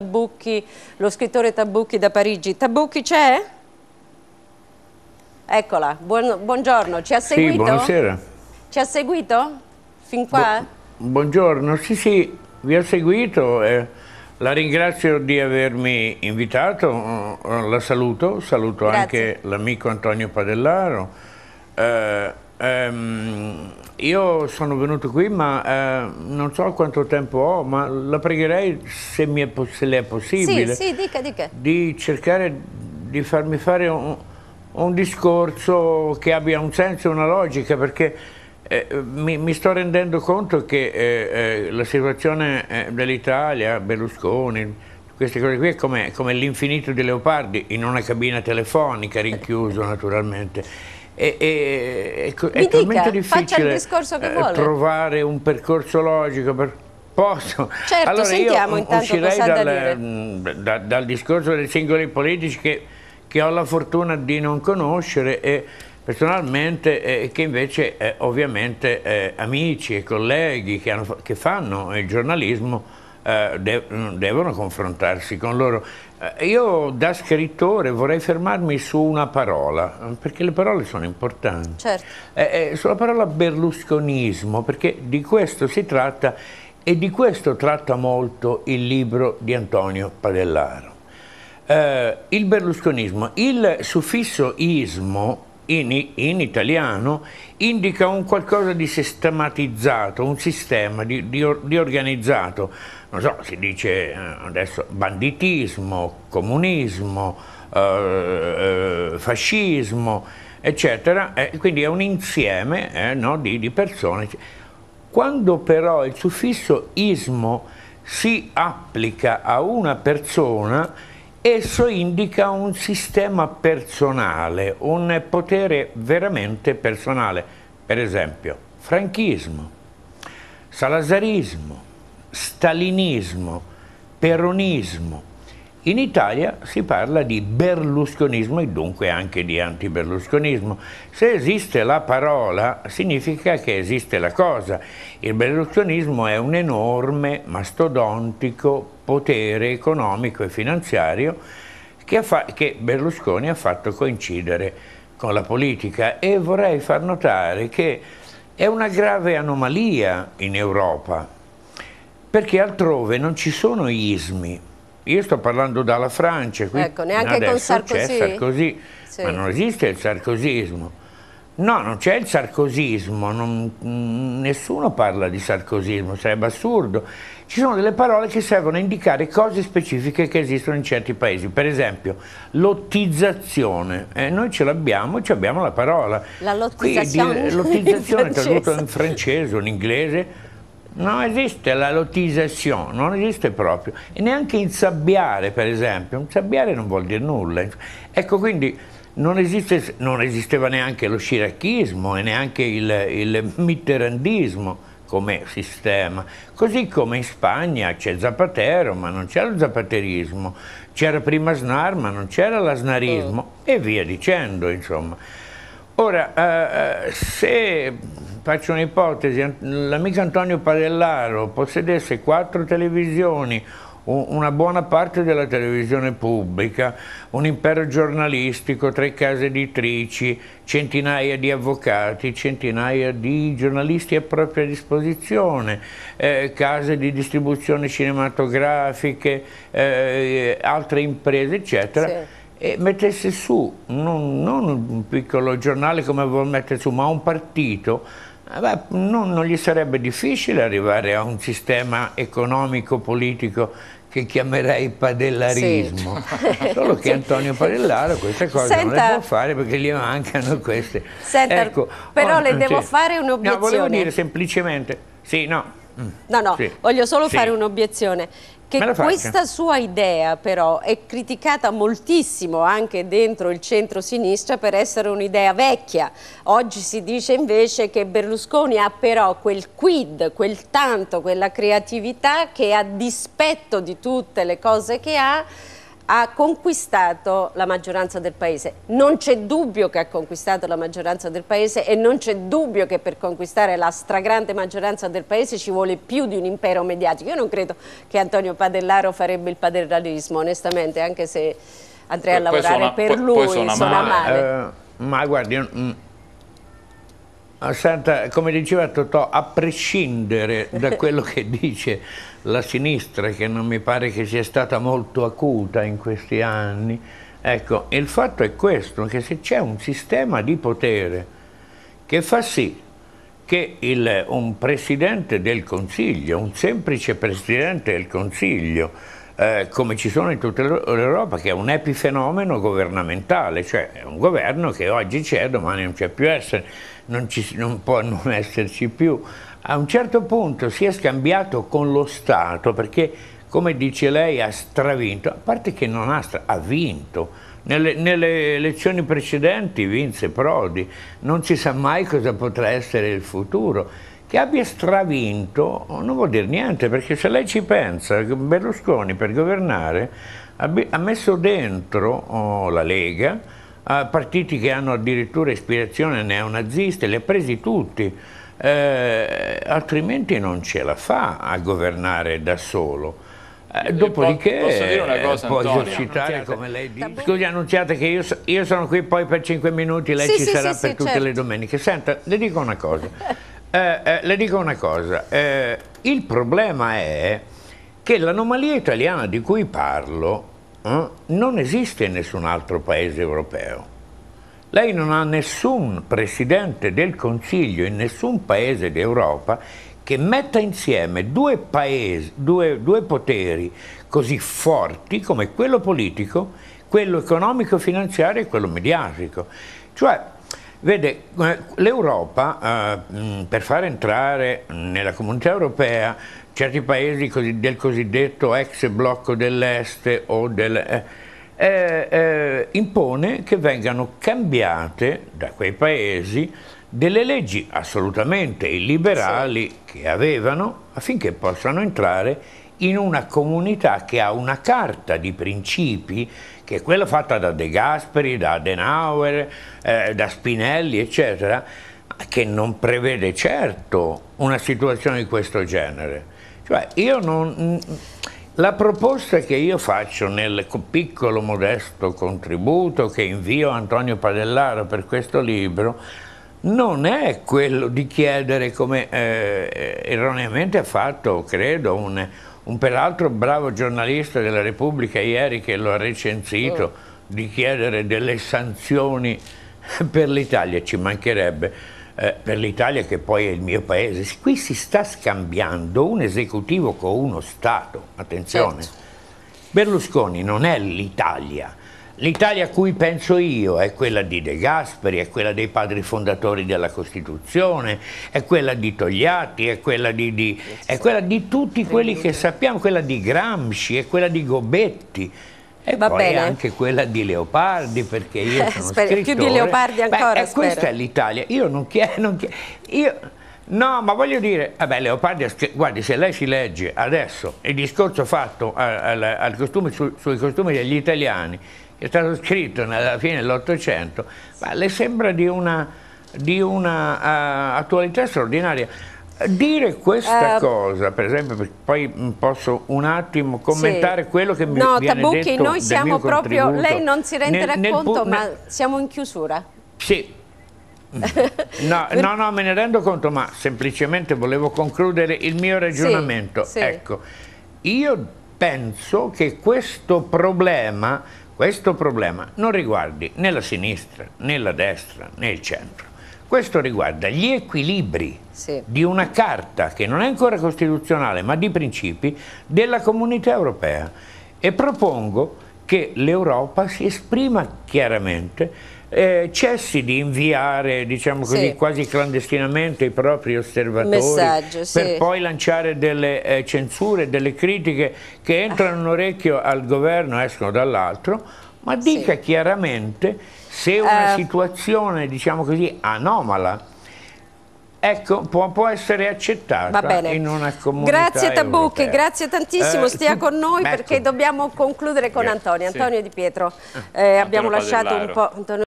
Tabucchi, lo scrittore Tabucchi da Parigi. Tabucchi c'è? Eccola, buon, buongiorno, ci ha seguito? Sì, buonasera. Ci ha seguito? Fin qua? Bu buongiorno, sì sì, vi ho seguito, eh, la ringrazio di avermi invitato, mm, la saluto, saluto Grazie. anche l'amico Antonio Padellaro. Eh, Ehm, io sono venuto qui, ma eh, non so quanto tempo ho, ma la pregherei, se, è, se le è possibile, sì, sì, dica, dica. di cercare di farmi fare un, un, discorso che abbia un senso e una logica, perché eh, mi, mi, sto rendendo conto che eh, eh la situazione eh, dell'Italia, Berlusconi, queste cose qui è come, come l'infinito di Leopardi in una cabina telefonica, rinchiuso naturalmente è, è, è, è talmente difficile trovare eh, un percorso logico per... Posso. Certo, allora sentiamo io uscirei dal, da mm, da, dal discorso dei singoli politici che, che, ho la fortuna di non conoscere e personalmente eh, che invece eh, ovviamente eh, amici e colleghi che, hanno, che fanno il giornalismo eh, de devono confrontarsi con loro. Eh, io da scrittore vorrei fermarmi su una parola, perché le parole sono importanti. Certo. Eh, eh, sulla parola berlusconismo, perché di questo si tratta e di questo tratta molto il libro di Antonio Padellaro. Eh, il berlusconismo, il suffisso ismo in, in italiano indica un qualcosa di sistematizzato, un sistema di, di, di organizzato. Non so, si dice eh, adesso banditismo, comunismo, eh, eh fascismo, eccetera, eh, quindi è un insieme eh, no, di, di persone. Quando però il suffisso ismo si applica a una persona, esso indica un sistema personale, un potere veramente personale, per esempio franchismo, salazarismo, stalinismo, peronismo, in Italia si parla di berlusconismo e dunque anche di anti-berlusconismo. Se esiste la parola significa che esiste la cosa. Il berlusconismo è un enorme, mastodontico potere economico e finanziario che, che Berlusconi ha fatto coincidere con la politica e vorrei far notare che è una grave anomalia in Europa perché altrove non ci sono ismi, io sto parlando dalla Francia, qui ecco, neanche con Sarkozy, Sarkozy sì. ma non esiste il sarcosismo. No, non c'è il sarcosismo, non, mm, nessuno parla di sarcosismo, sarebbe assurdo. Ci sono delle parole che servono a indicare cose specifiche che esistono in certi paesi, per esempio lottizzazione, eh, noi ce l'abbiamo, abbiamo la parola. La lottizzazione? Qui, di, lottizzazione tradotta in francese o in inglese, non esiste la lotizzazione, non esiste proprio. E neanche insabbiare, per esempio. Insabbiare non vuol dire nulla. Ecco, quindi non, esiste, non esisteva neanche lo sciracchismo e neanche il, il mitterrandismo come sistema. Così come in Spagna c'è Zapatero, ma non c'è lo zapaterismo, c'era prima Snar, ma non c'era l'asnarismo mm. e via dicendo, insomma. Ora, eh, eh se faccio un'ipotesi, l'amico Antonio Padellaro possedesse quattro televisioni, una buona parte della televisione pubblica, un impero giornalistico, tre case editrici, centinaia di avvocati, centinaia di giornalisti a propria disposizione, eh, case di distribuzione cinematografiche, eh, altre imprese, eccetera. Sì e mettesse su non, non, un piccolo giornale come vuol mettere su, ma un partito eh, beh, non, non, gli sarebbe difficile arrivare a un sistema economico-politico che chiamerei padellarismo, sì. solo che Antonio Padellaro queste cose Senta, non le può fare perché gli mancano queste. Senta, ecco, però oh, le devo fare un'obiezione. No, volevo dire semplicemente, sì, no, Mm. No, no, sì. voglio solo sì. fare un'obiezione che questa sua idea però è criticata moltissimo anche dentro il centro-sinistra per essere un'idea vecchia. Oggi si dice invece che Berlusconi ha però quel quid, quel tanto, quella creatività che a dispetto di tutte le cose che ha ha conquistato la maggioranza del Paese. Non c'è dubbio che ha conquistato la maggioranza del Paese e non c'è dubbio che per conquistare la stragrande maggioranza del Paese ci vuole più di un impero mediatico. Io non credo che Antonio Padellaro farebbe il paderalismo, onestamente, anche se andrei a lavorare suona, per lui, poi, poi suona, suona male. male. Eh, ma guardi... Mm, Ah, Santa, come diceva Totò, a prescindere da quello che dice la sinistra, che non mi pare che sia stata molto acuta in questi anni, ecco, il fatto è questo, che se c'è un sistema di potere che fa sì che il, un Presidente del Consiglio, un semplice Presidente del Consiglio, eh, come ci sono in tutta l'Europa, che è un epifenomeno governamentale, cioè un governo che oggi c'è, domani non c'è più essere, non, ci, non può non esserci più. A un certo punto si è scambiato con lo Stato perché, come dice lei, ha stravinto, a parte che non ha, ha vinto, nelle, nelle, elezioni precedenti vinse Prodi, non si sa mai cosa potrà essere il futuro che abbia stravinto non vuol dire niente, perché se lei ci pensa, Berlusconi per governare ha messo dentro oh, la Lega, partiti che hanno addirittura ispirazione neonazista, li ha presi tutti, eh, altrimenti non ce la fa a governare da solo. Eh, eh, dopodiché posso dire una eh, cosa, esercitare come lei dice. Scusi, annunziate che io, io, sono qui poi per 5 minuti, lei sì, ci sì, sarà sì, per tutte certo. le domeniche. Senta, le dico una cosa. Eh, eh, le dico una cosa, eh, il problema è che l'anomalia italiana di cui parlo eh, non esiste in nessun altro paese europeo. Lei non ha nessun presidente del Consiglio in nessun paese d'Europa che metta insieme due, paesi, due, due poteri così forti come quello politico, quello economico-finanziario e quello mediatico. Cioè, Vede, eh, l'Europa eh, mm, per far entrare nella comunità europea certi paesi del cosiddetto ex blocco dell'est o del... Eh, eh, eh, impone che vengano cambiate da quei paesi delle leggi assolutamente illiberali sì. che avevano affinché possano entrare in una comunità che ha una carta di principi che è quella fatta da De Gasperi, da Adenauer, eh, da Spinelli eccetera che non prevede certo una situazione di questo genere. Cioè, non, mm, la proposta che io faccio nel piccolo modesto contributo che invio a Antonio Padellaro per questo libro non è quello di chiedere, come eh, eh erroneamente ha fatto, credo, un, un peraltro bravo giornalista della Repubblica ieri che lo ha recensito oh. di chiedere delle sanzioni per l'Italia, ci mancherebbe, eh, per l'Italia che poi è il mio paese. Qui si sta scambiando un esecutivo con uno Stato, attenzione. Certo. Berlusconi non è l'Italia, L'Italia a cui penso io è quella di De Gasperi, è quella dei padri fondatori della Costituzione, è quella di Togliatti, è quella di, di, è quella di tutti quelli che sappiamo, quella di Gramsci, è quella di Gobetti. E Va poi bene. anche quella di Leopardi, perché io sono Spera, scrittore. Più di Leopardi ancora, Beh, Questa è l'Italia. Io non chiedo... Non chiedo io, No, ma voglio dire, vabbè, Leopardi, guardi, se lei si legge adesso il discorso fatto al, al, al costume, su, sui costumi degli italiani, è stato scritto alla fine dell'Ottocento, ma le sembra di una, di una uh, attualità straordinaria. Dire questa uh, cosa, per esempio, poi posso un attimo commentare sì. quello che mi no, viene Tabucchi, detto No, Tabucchi, noi siamo proprio, lei non si renderà nel, nel conto, ma siamo in chiusura. Sì, mm. No, no, no, me ne rendo conto, ma semplicemente volevo concludere il mio ragionamento. Sì, sì. Ecco, io penso che questo problema questo problema non riguardi né la sinistra, né la destra, né il centro. Questo riguarda gli equilibri sì. di una carta che non è ancora costituzionale ma di principi della comunità europea e propongo che l'Europa si esprima chiaramente eh, cessi di inviare diciamo così, sì. quasi clandestinamente i propri osservatori sì. per poi lanciare delle eh, censure, delle critiche che entrano ah. in orecchio al governo, escono dall'altro, ma dica sì. chiaramente se una uh. situazione diciamo così, anomala Ecco, può, può, essere accettata in una comunità Grazie Tabucchi, europea. grazie tantissimo, eh, stia con noi ecco. perché dobbiamo concludere con Antonio, Antonio sì. Di Pietro. Eh, abbiamo lasciato un po'...